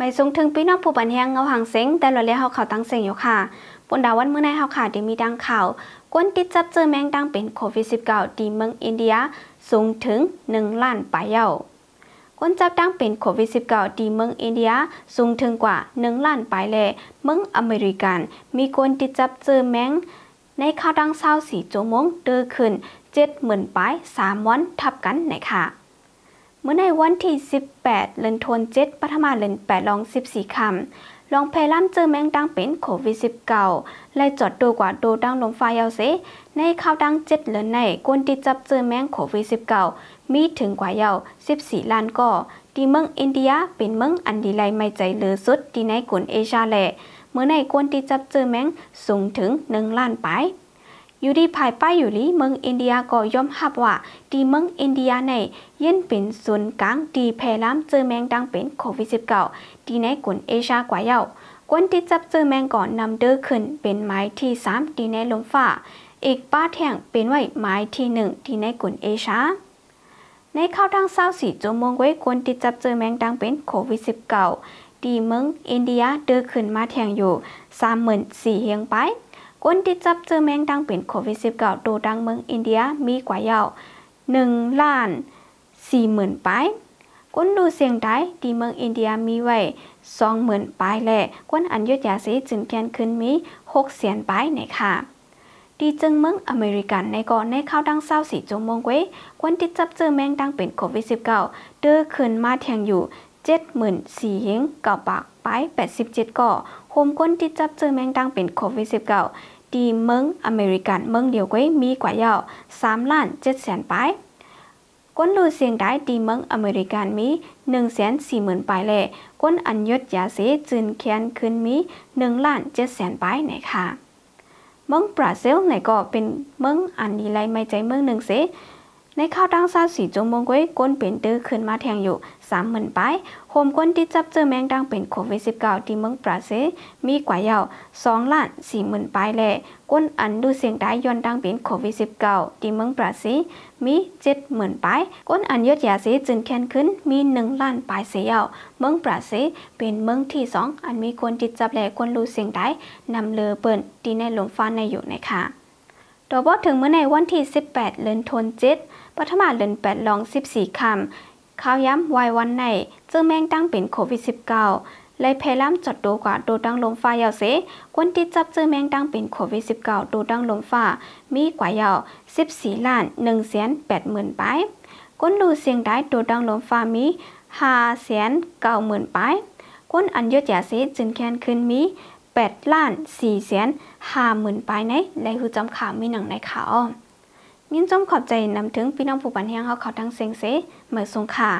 ไม่สูงถึงพี่น้องผู้บันเฮงเงาหางเสงแต่เราเรียกเขาเขาตั้งเสงอยู่ค่ะปนดาวันเมื่อในเขาขาดเดี๋ยวมีดังข่าวกวนติดจับเจอแมงดังเป็นโควิด -19 ดีเมืองอินเดียสูงถึง1ล้านปลายเยาคนจับดังเป็นโควิด -19 ดีเมืองอินเดียสูงถึงกว่า1ล้านปลายแลเมืองอเมริกันมีก้นติดจับเจอแมงในข่าวดังเศร้าสีโจมงเดือขึ้น70,000ปลาย3วันทับกันนะ่ะเมื่อในวันที่ 18 เลืนทวนเจ็ดปฐมาเลือน8ลอง 14 คำ ลองแพล่ำเจอแมงดังเป็นโควิด19และจอดดูกว่าดูดังลมฟยาวเส ในข่าวดังเจ็ดเลือนในกวนติดจับเจอแมงโควิด19มีถึงกว่ายาว 14 ล้านก่อ ที่เมืองอินเดียเป็นเมืองอันดีไลไม่ใจเลือสุดที่ในกวนเอเชียแหละ เมื่อในกวนติดจับเจอแมงสูงถึง 1 ล้านไปอยู่ดีภายใต้อยู่ลีเมืองอินเดียก็ยอมรับว่าดีเมืองอินเดียในเย็นเป็นศูนย์กลางดีแพร่ล้ำเจอแมงดังเป็นโควิด -19 ดีในกลุ่นเอเชียกว่าเยากวนที่จับเจอแมงก่อนนำเด้อขึ้นเป็นไม้ที่สามดีในลมฟ้า อีกป้าแท่งเป็นไว้ไม้ที่หนึ่งดีในกลุ่นเอเชีย ในข้าวดังเศร้าสีจมงไว้กวนติดจับเจอแมงดังเป็นโควิด -19 ดีเมืองอินเดียเดือขึ้นมาแท่งอยู่สามหมื่นสี่เฮียงไปคนที่จับเจอแมงดังเป็นโควิด -19 โดดังเมืองอินเดียมีกว่ายาว1ล้าน4หมื่นปาย คนดูเสียงได้ที่เมืองอินเดียมีไว้2หมื่นปายแหละ คนอันยดยาสีจึงเกียนขึ้นมี6เสียนปายในค่ะ ดีจึงเมืองอเมริกันในก่อนในข้าวดังเศร้าสีจงมงเว้ยคนที่จับเจอแมงดังเป็นโควิด -19 เดือขึ้นมาเทียงอยู่เจ็ดหมื่นสี่หิงเกับปากไปแปดสิบเจ็ดก่อโฮมก้นที่จับเจอแมงดังเป็นโควิดสิบเก้าดีเมืองอเมริกันเมืองเดียวก้มีกว่าเยาะสามล้านเจ็ดแสนายก้นลูเสียงได้ดีเมืองอเมริกันมีหนึ่งแสนสี่หมื่นไปเลยก้นอันยศยาเสจืนแคนขึ้นมีหนึ่งล้านเจ็ดแสนายไหนค่ะ เมืองบราซิลไหนก็เป็นเมืองอันนี้ไรไม่ใจเมืองหนึ่งเสในข้าวตั้งซาสีจงมงก้ยก้นเป็นตื้อขึ้นมาแทงอยู่สามหมื่นไปโฮมก้นที่จับเจอแมงดังเป็นโควิด -19 ที่เมืองปราเซมีกว่าเยาวสองล้านสี่หมื่นไปแหละก้นอันดูเสียงได้ย้อนดังเป็นโควิด -19 ที่เมืองปราเซมีเจ็ดหมื่นไปก้นอันยอดยาสีจึงแค้นขึ้นมีหนึ่งล้านไปเสียาเมืองปราเซเป็นเมืองที่สองอันมีคนติดจับแหล่คนรู้เสียงได้นำเลือเปิ่นที่ในหลงฟ้าในอยู่ในค่ะดอกบอถึงเมื่อในวันที่ 18เดือนทันวาคมปัทมาเดือน8ลอง 14 คำข่าวย้ำวายวันในจึงแม่งตั้งเป็นโควิด -19 เลยเพล่ำจดโดกว่าโดดังลมฟ้ายาวเสกวนที่จับจึงแม่งตั้งเป็นโควิด -19 โดดังลมฟ้ามีกว่ายาว14 ล้าน1แสน8หมื่นไปก้นดูเสียงได้โดดังลมฟ้ามี5แสน9หมื่นไปก้นอันยอดยาเสจึงแค้นขึ้นมี8ล้าน4แสน5หมื่นปายในและหูจำข่าวมีหนังในข่าวมิ้นจมขอบใจนำถึงพี่น้องผู้บันแห้งเขาเขาทั้งเซีงเสเมื่อสงข่า